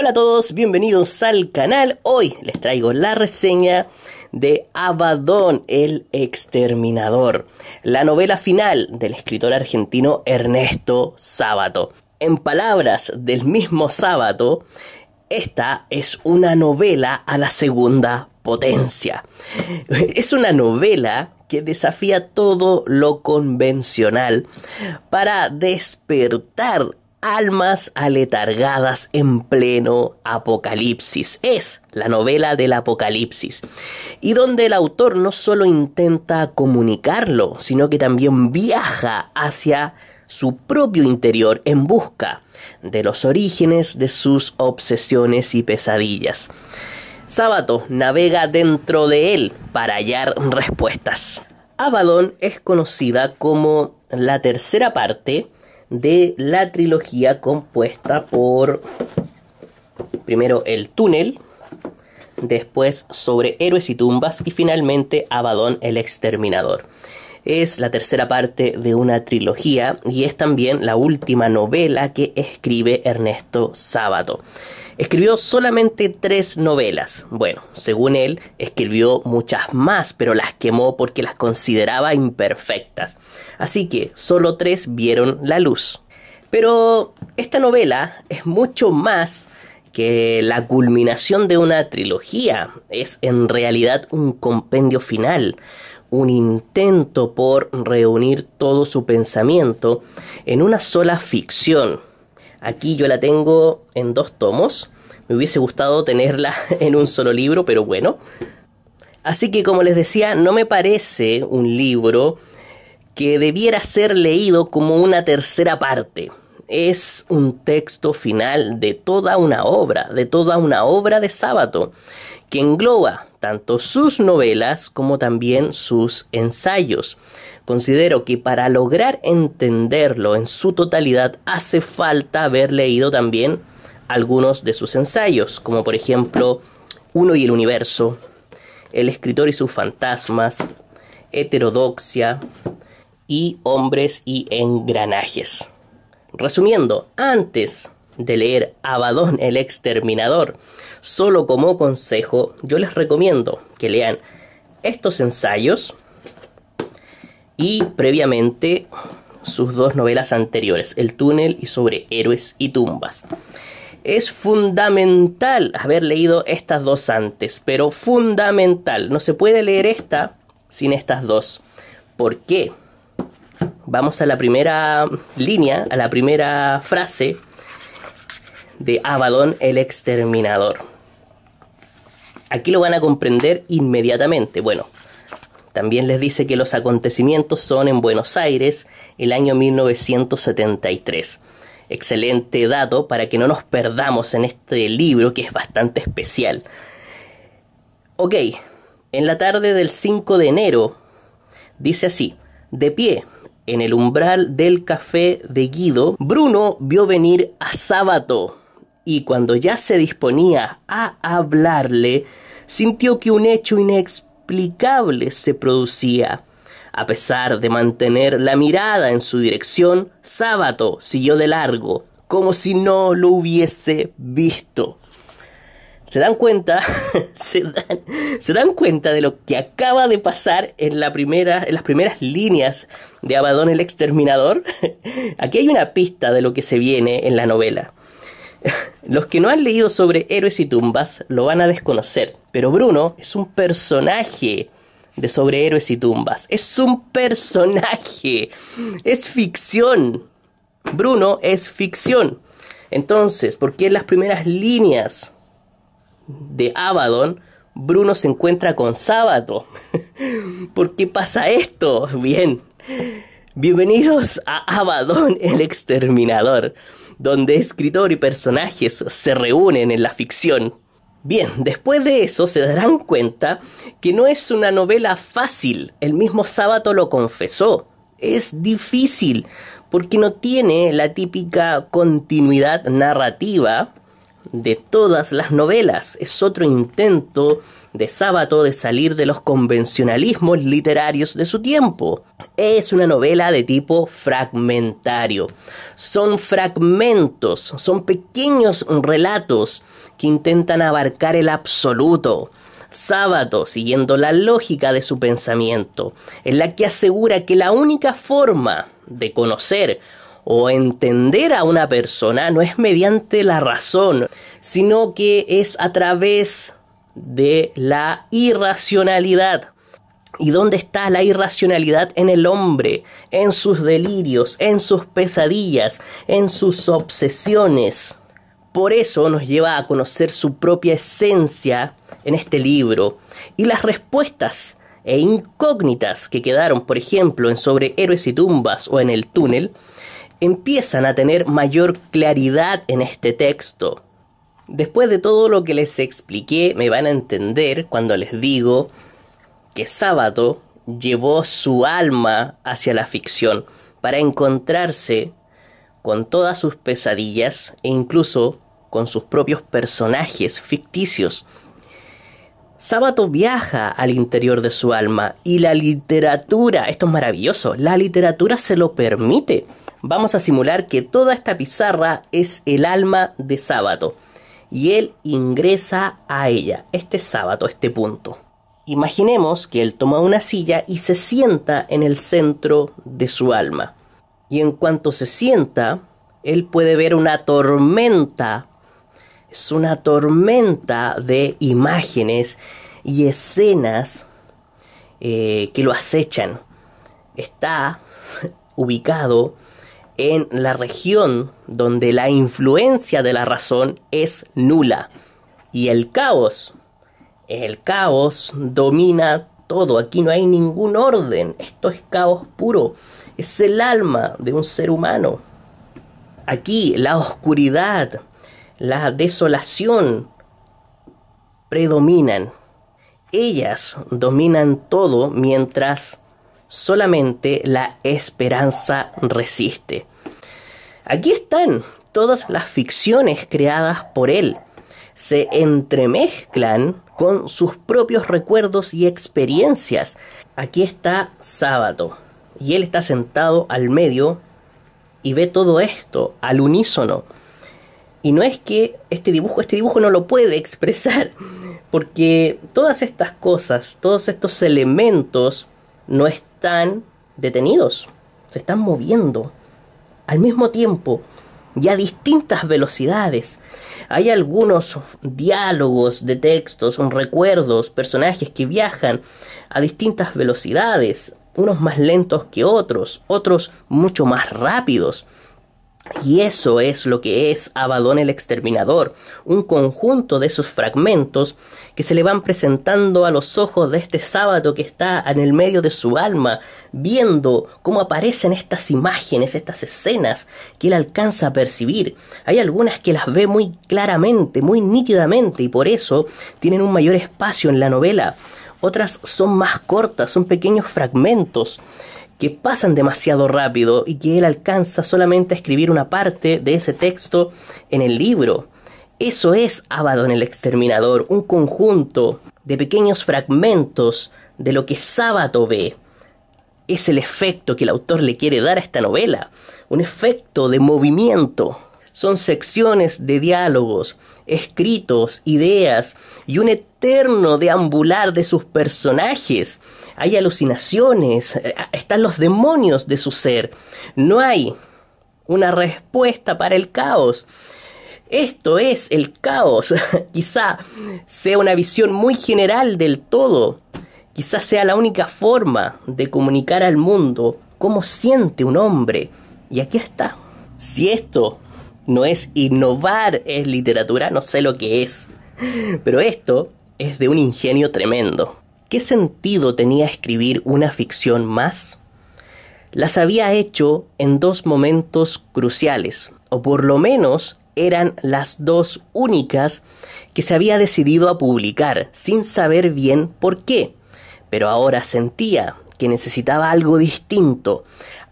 Hola a todos, bienvenidos al canal. Hoy les traigo la reseña de Abadón el exterminador, la novela final del escritor argentino Ernesto Sábato. En palabras del mismo Sábato, esta es una novela a la segunda potencia. Es una novela que desafía todo lo convencional para despertar Almas aletargadas en pleno apocalipsis. Es la novela del apocalipsis. Y donde el autor no solo intenta comunicarlo, sino que también viaja hacia su propio interior en busca de los orígenes de sus obsesiones y pesadillas. Sábato navega dentro de él para hallar respuestas. Abaddon es conocida como la tercera parte de la trilogía compuesta por primero El Túnel, después Sobre Héroes y Tumbas y finalmente Abadón el Exterminador. Es la tercera parte de una trilogía y es también la última novela que escribe Ernesto Sábato. Escribió solamente tres novelas. Bueno, según él, escribió muchas más, pero las quemó porque las consideraba imperfectas. Así que solo tres vieron la luz. Pero esta novela es mucho más que la culminación de una trilogía. Es en realidad un compendio final, un intento por reunir todo su pensamiento en una sola ficción Aquí yo la tengo en dos tomos. Me hubiese gustado tenerla en un solo libro, pero bueno. Así que como les decía, no me parece un libro que debiera ser leído como una tercera parte. Es un texto final de toda una obra, de toda una obra de sábado, que engloba tanto sus novelas como también sus ensayos. Considero que para lograr entenderlo en su totalidad hace falta haber leído también algunos de sus ensayos, como por ejemplo Uno y el Universo, El escritor y sus fantasmas, Heterodoxia y Hombres y Engranajes. Resumiendo, antes de leer Abadón el Exterminador, solo como consejo, yo les recomiendo que lean estos ensayos, y previamente sus dos novelas anteriores, El túnel y sobre héroes y tumbas. Es fundamental haber leído estas dos antes, pero fundamental, no se puede leer esta sin estas dos. ¿Por qué? Vamos a la primera línea, a la primera frase de Abaddon el exterminador. Aquí lo van a comprender inmediatamente. Bueno, también les dice que los acontecimientos son en Buenos Aires, el año 1973. Excelente dato para que no nos perdamos en este libro que es bastante especial. Ok, en la tarde del 5 de enero, dice así, de pie, en el umbral del café de Guido, Bruno vio venir a Sábato y cuando ya se disponía a hablarle, sintió que un hecho inexplicable se producía. A pesar de mantener la mirada en su dirección, Sábato siguió de largo, como si no lo hubiese visto. ¿Se dan cuenta? ¿Se dan, cuenta de lo que acaba de pasar en, en las primeras líneas de Abadón el Exterminador? Aquí hay una pista de lo que se viene en la novela. Los que no han leído sobre Héroes y Tumbas lo van a desconocer, pero Bruno es un personaje de sobre Héroes y Tumbas. Es un personaje, es ficción. Bruno es ficción. Entonces, ¿por qué en las primeras líneas de Abaddon Bruno se encuentra con Sábato? ¿Por qué pasa esto? Bien. Bienvenidos a Abaddon el Exterminador donde escritor y personajes se reúnen en la ficción. Bien, después de eso se darán cuenta que no es una novela fácil, el mismo sábado lo confesó, es difícil porque no tiene la típica continuidad narrativa de todas las novelas. Es otro intento de sábado de salir de los convencionalismos literarios de su tiempo. Es una novela de tipo fragmentario. Son fragmentos, son pequeños relatos que intentan abarcar el absoluto. Sábado, siguiendo la lógica de su pensamiento, en la que asegura que la única forma de conocer o entender a una persona no es mediante la razón, sino que es a través de la irracionalidad. ¿Y dónde está la irracionalidad en el hombre? En sus delirios, en sus pesadillas, en sus obsesiones. Por eso nos lleva a conocer su propia esencia en este libro y las respuestas e incógnitas que quedaron, por ejemplo, en Sobre Héroes y Tumbas o en El Túnel, empiezan a tener mayor claridad en este texto. Después de todo lo que les expliqué, me van a entender cuando les digo que Sábato llevó su alma hacia la ficción para encontrarse con todas sus pesadillas e incluso con sus propios personajes ficticios. Sábato viaja al interior de su alma y la literatura, esto es maravilloso, la literatura se lo permite vamos a simular que toda esta pizarra es el alma de sábado y él ingresa a ella, este sábado, este punto. Imaginemos que él toma una silla y se sienta en el centro de su alma. Y en cuanto se sienta, él puede ver una tormenta. Es una tormenta de imágenes y escenas eh, que lo acechan. Está ubicado en la región donde la influencia de la razón es nula y el caos, el caos domina todo, aquí no hay ningún orden, esto es caos puro, es el alma de un ser humano. Aquí la oscuridad, la desolación predominan. Ellas dominan todo mientras solamente la esperanza resiste. Aquí están todas las ficciones creadas por él. Se entremezclan con sus propios recuerdos y experiencias. Aquí está sábado y él está sentado al medio y ve todo esto al unísono. Y no es que este dibujo, este dibujo no lo puede expresar, porque todas estas cosas, todos estos elementos no están detenidos, se están moviendo al mismo tiempo y a distintas velocidades. Hay algunos diálogos de textos, recuerdos, personajes que viajan a distintas velocidades, unos más lentos que otros, otros mucho más rápidos. Y eso es lo que es Abadón el Exterminador, un conjunto de esos fragmentos que se le van presentando a los ojos de este sábado que está en el medio de su alma, viendo cómo aparecen estas imágenes, estas escenas que él alcanza a percibir. Hay algunas que las ve muy claramente, muy nítidamente, y por eso tienen un mayor espacio en la novela. Otras son más cortas, son pequeños fragmentos que pasan demasiado rápido y que él alcanza solamente a escribir una parte de ese texto en el libro. Eso es Abaddon el Exterminador, un conjunto de pequeños fragmentos de lo que Sábato ve. Es el efecto que el autor le quiere dar a esta novela, un efecto de movimiento. Son secciones de diálogos, escritos, ideas y un eterno deambular de sus personajes hay alucinaciones, eh, están los demonios de su ser. No hay una respuesta para el caos. Esto es el caos. Quizá sea una visión muy general del todo. Quizá sea la única forma de comunicar al mundo cómo siente un hombre. Y aquí está. Si esto no es innovar, es literatura, no sé lo que es. Pero esto es de un ingenio tremendo. ¿qué sentido tenía escribir una ficción más? Las había hecho en dos momentos cruciales, o por lo menos eran las dos únicas que se había decidido a publicar, sin saber bien por qué. Pero ahora sentía que necesitaba algo distinto,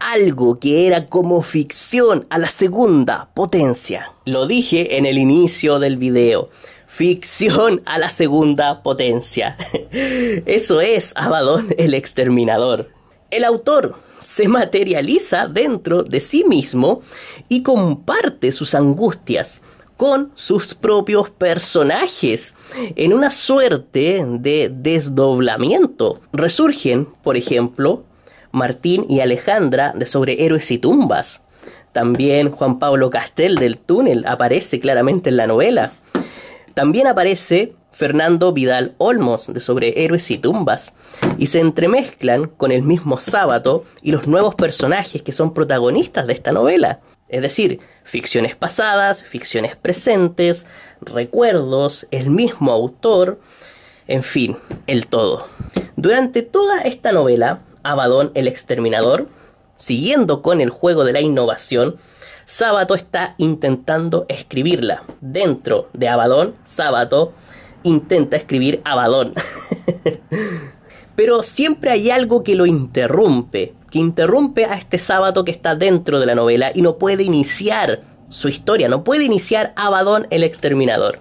algo que era como ficción a la segunda potencia. Lo dije en el inicio del video, ficción a la segunda potencia. Eso es Abadón el exterminador. El autor se materializa dentro de sí mismo y comparte sus angustias con sus propios personajes en una suerte de desdoblamiento. Resurgen, por ejemplo, Martín y Alejandra de Sobre Héroes y Tumbas. También Juan Pablo Castel del Túnel aparece claramente en la novela. También aparece Fernando Vidal Olmos de Sobre Héroes y Tumbas y se entremezclan con el mismo sábado y los nuevos personajes que son protagonistas de esta novela. Es decir, ficciones pasadas, ficciones presentes, recuerdos, el mismo autor, en fin, el todo. Durante toda esta novela, Abadón el Exterminador, siguiendo con el juego de la innovación, Sábato está intentando escribirla. Dentro de Abadón, Sábato intenta escribir Abadón. Pero siempre hay algo que lo interrumpe, que interrumpe a este sábado que está dentro de la novela y no puede iniciar su historia, no puede iniciar Abadón el exterminador.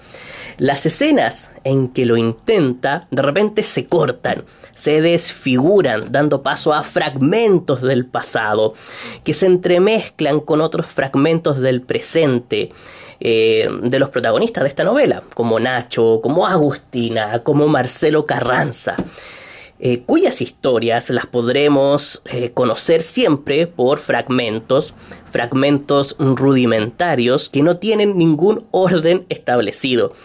Las escenas en que lo intenta de repente se cortan se desfiguran, dando paso a fragmentos del pasado, que se entremezclan con otros fragmentos del presente. Eh, de los protagonistas de esta novela, como Nacho, como Agustina, como Marcelo Carranza. Eh, cuyas historias las podremos eh, conocer siempre por fragmentos, fragmentos rudimentarios que no tienen ningún orden establecido,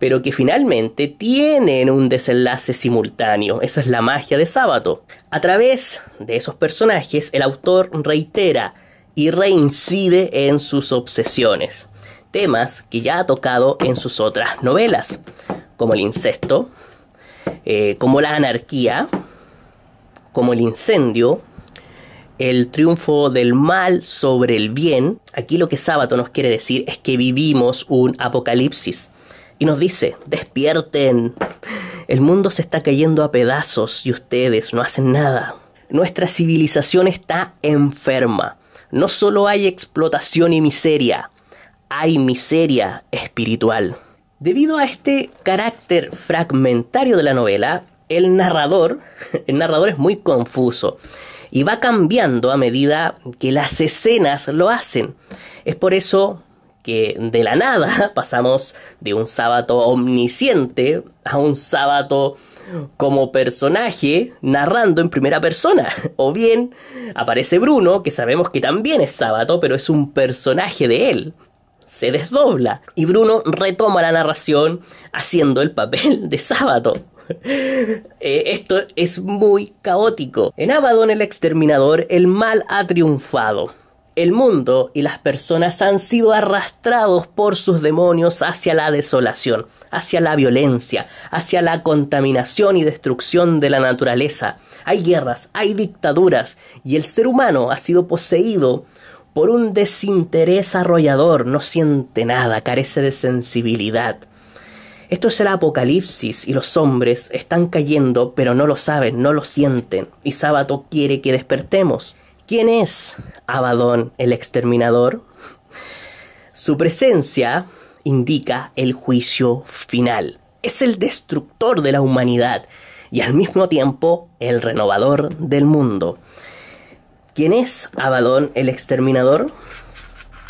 pero que finalmente tienen un desenlace simultáneo. Esa es la magia de Sábato. A través de esos personajes, el autor reitera y reincide en sus obsesiones, temas que ya ha tocado en sus otras novelas, como el incesto, eh, como la anarquía, como el incendio, el triunfo del mal sobre el bien, aquí lo que sábado nos quiere decir es que vivimos un apocalipsis. Y nos dice, despierten, el mundo se está cayendo a pedazos y ustedes no hacen nada. Nuestra civilización está enferma. No solo hay explotación y miseria, hay miseria espiritual. Debido a este carácter fragmentario de la novela, el narrador, el narrador es muy confuso y va cambiando a medida que las escenas lo hacen. Es por eso que de la nada pasamos de un sábado omnisciente a un sábado como personaje narrando en primera persona. O bien aparece Bruno, que sabemos que también es sábado, pero es un personaje de él se desdobla y Bruno retoma la narración haciendo el papel de sábado. Eh, esto es muy caótico. En Abaddon el exterminador, el mal ha triunfado. El mundo y las personas han sido arrastrados por sus demonios hacia la desolación, hacia la violencia, hacia la contaminación y destrucción de la naturaleza. Hay guerras, hay dictaduras y el ser humano ha sido poseído por un desinterés arrollador, no siente nada, carece de sensibilidad. Esto es el apocalipsis y los hombres están cayendo, pero no lo saben, no lo sienten. Y sábado quiere que despertemos. ¿Quién es Abadón el exterminador? Su presencia indica el juicio final. Es el destructor de la humanidad y al mismo tiempo el renovador del mundo. ¿Quién es Abadón el exterminador?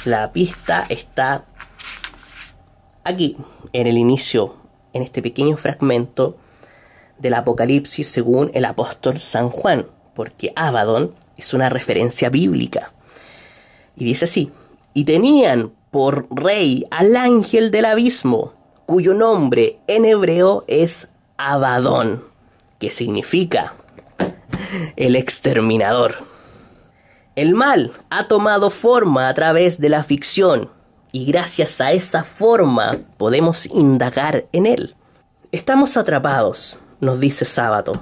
La pista está aquí, en el inicio, en este pequeño fragmento del Apocalipsis según el apóstol San Juan, porque Abadón es una referencia bíblica. Y dice así, y tenían por rey al ángel del abismo, cuyo nombre en hebreo es Abadón, que significa el exterminador. El mal ha tomado forma a través de la ficción y gracias a esa forma podemos indagar en él. Estamos atrapados, nos dice Sábato.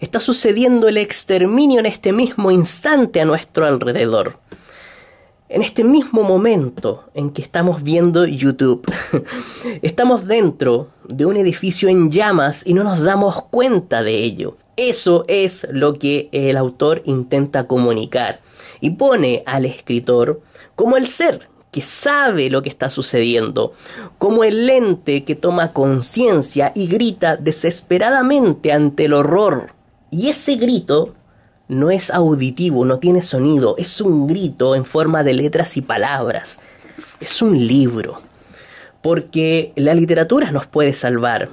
Está sucediendo el exterminio en este mismo instante a nuestro alrededor. En este mismo momento en que estamos viendo YouTube, estamos dentro de un edificio en llamas y no nos damos cuenta de ello. Eso es lo que el autor intenta comunicar y pone al escritor como el ser que sabe lo que está sucediendo, como el lente que toma conciencia y grita desesperadamente ante el horror. Y ese grito no es auditivo, no tiene sonido, es un grito en forma de letras y palabras, es un libro, porque la literatura nos puede salvar.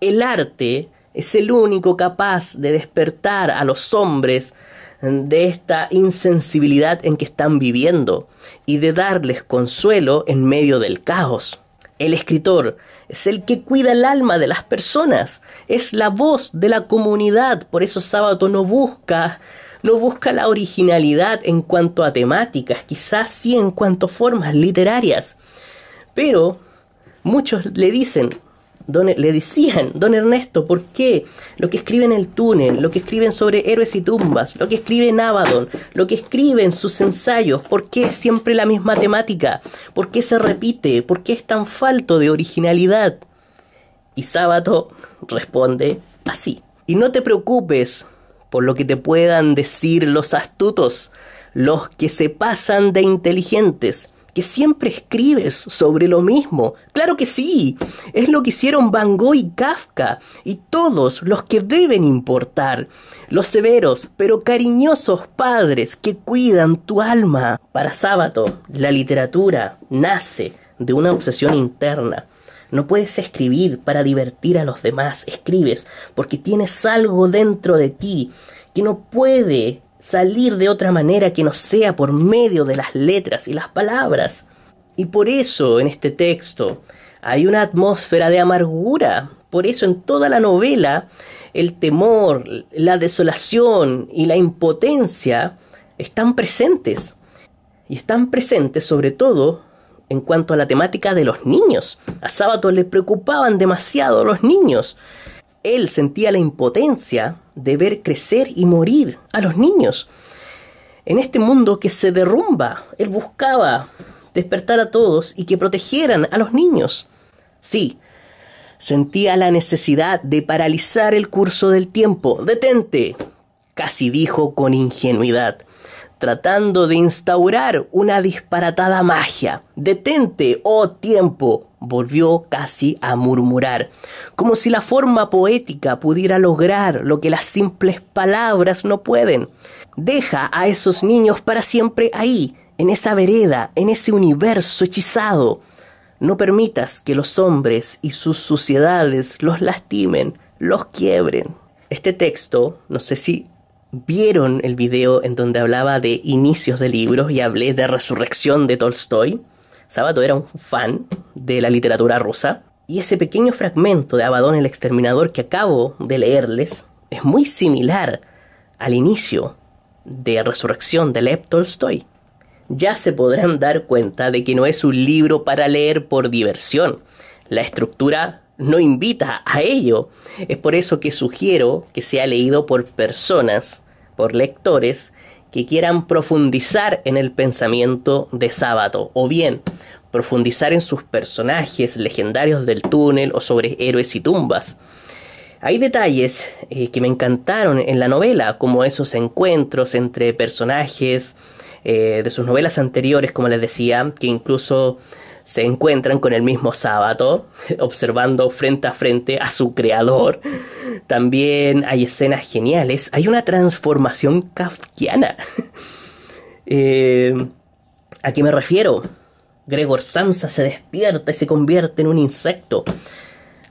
El arte es el único capaz de despertar a los hombres de esta insensibilidad en que están viviendo y de darles consuelo en medio del caos. El escritor es el que cuida el alma de las personas, es la voz de la comunidad, por eso sábado no busca no busca la originalidad en cuanto a temáticas, quizás sí en cuanto a formas literarias. Pero muchos le dicen, Don, e, le decían, don Ernesto, ¿por qué? Lo que escribe en el túnel, lo que escriben sobre héroes y tumbas, lo que escribe en Abaddon, lo que escribe en sus ensayos, ¿por qué es siempre la misma temática? ¿Por qué se repite? ¿Por qué es tan falto de originalidad? Y Sábato responde así. Y no te preocupes por lo que te puedan decir los astutos, los que se pasan de inteligentes que siempre escribes sobre lo mismo. Claro que sí, es lo que hicieron Van Gogh y Kafka, y todos los que deben importar, los severos pero cariñosos padres que cuidan tu alma. Para sábado, la literatura nace de una obsesión interna. No puedes escribir para divertir a los demás, escribes porque tienes algo dentro de ti que no puede salir de otra manera que no sea por medio de las letras y las palabras. Y por eso en este texto hay una atmósfera de amargura. Por eso en toda la novela el temor, la desolación y la impotencia están presentes. Y están presentes sobre todo en cuanto a la temática de los niños. A Sábato le preocupaban demasiado los niños. Él sentía la impotencia de ver crecer y morir a los niños. En este mundo que se derrumba, él buscaba despertar a todos y que protegieran a los niños. Sí, sentía la necesidad de paralizar el curso del tiempo. Detente, casi dijo con ingenuidad, tratando de instaurar una disparatada magia. Detente, oh tiempo, volvió casi a murmurar, como si la forma poética pudiera lograr lo que las simples palabras no pueden. Deja a esos niños para siempre ahí, en esa vereda, en ese universo hechizado. No permitas que los hombres y sus suciedades los lastimen, los quiebren. Este texto, no sé si vieron el video en donde hablaba de inicios de libros y hablé de resurrección de Tolstoy. Sabato era un fan de la literatura rusa, y ese pequeño fragmento de Abadón el Exterminador que acabo de leerles es muy similar al inicio de Resurrección de Lev Tolstoy. Ya se podrán dar cuenta de que no es un libro para leer por diversión. La estructura no invita a ello. Es por eso que sugiero que sea leído por personas, por lectores, que quieran profundizar en el pensamiento de Sábato, o bien profundizar en sus personajes legendarios del túnel o sobre héroes y tumbas. Hay detalles eh, que me encantaron en la novela, como esos encuentros entre personajes eh, de sus novelas anteriores, como les decía, que incluso se encuentran con el mismo sábado, observando frente a frente a su creador. También hay escenas geniales, hay una transformación kafkiana. Eh, ¿A qué me refiero? Gregor Samsa se despierta y se convierte en un insecto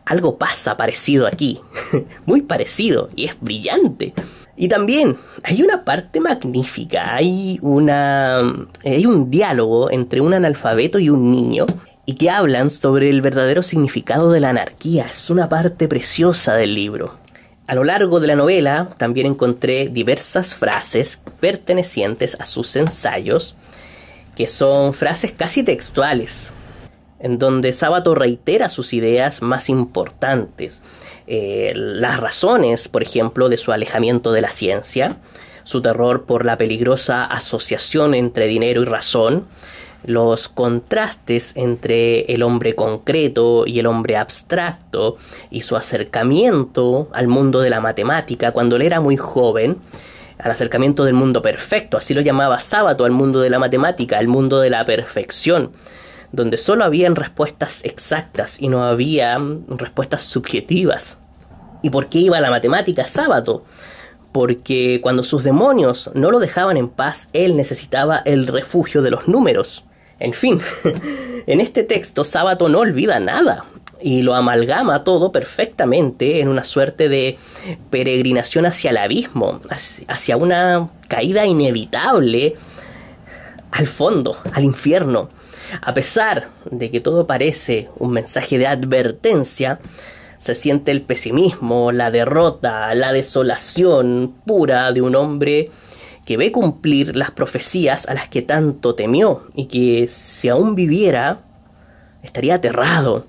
algo pasa parecido aquí, muy parecido, y es brillante. Y también hay una parte magnífica, hay, una, hay un diálogo entre un analfabeto y un niño y que hablan sobre el verdadero significado de la anarquía. Es una parte preciosa del libro. A lo largo de la novela también encontré diversas frases pertenecientes a sus ensayos, que son frases casi textuales, en donde Sábato reitera sus ideas más importantes, eh, las razones, por ejemplo, de su alejamiento de la ciencia, su terror por la peligrosa asociación entre dinero y razón, los contrastes entre el hombre concreto y el hombre abstracto, y su acercamiento al mundo de la matemática cuando él era muy joven, al acercamiento del mundo perfecto, así lo llamaba Sábato, al mundo de la matemática, al mundo de la perfección, donde solo habían respuestas exactas y no había respuestas subjetivas. ¿Y por qué iba la matemática sábado? Porque cuando sus demonios no lo dejaban en paz, él necesitaba el refugio de los números. En fin, en este texto Sábado no olvida nada y lo amalgama todo perfectamente en una suerte de peregrinación hacia el abismo, hacia una caída inevitable al fondo, al infierno. A pesar de que todo parece un mensaje de advertencia, se siente el pesimismo, la derrota, la desolación pura de un hombre que ve cumplir las profecías a las que tanto temió y que si aún viviera estaría aterrado.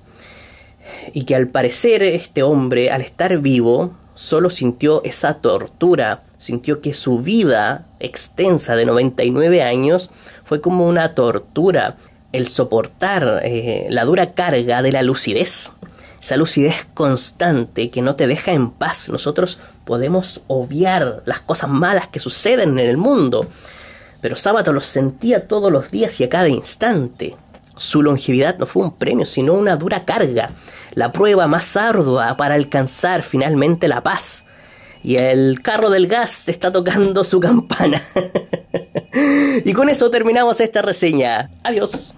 Y que al parecer este hombre, al estar vivo, solo sintió esa tortura, sintió que su vida extensa de 99 años fue como una tortura el soportar eh, la dura carga de la lucidez, esa lucidez constante que no te deja en paz. Nosotros podemos obviar las cosas malas que suceden en el mundo, pero Sábado los sentía todos los días y a cada instante. Su longevidad no fue un premio, sino una dura carga, la prueba más ardua para alcanzar finalmente la paz. Y el carro del gas está tocando su campana. y con eso terminamos esta reseña. Adiós.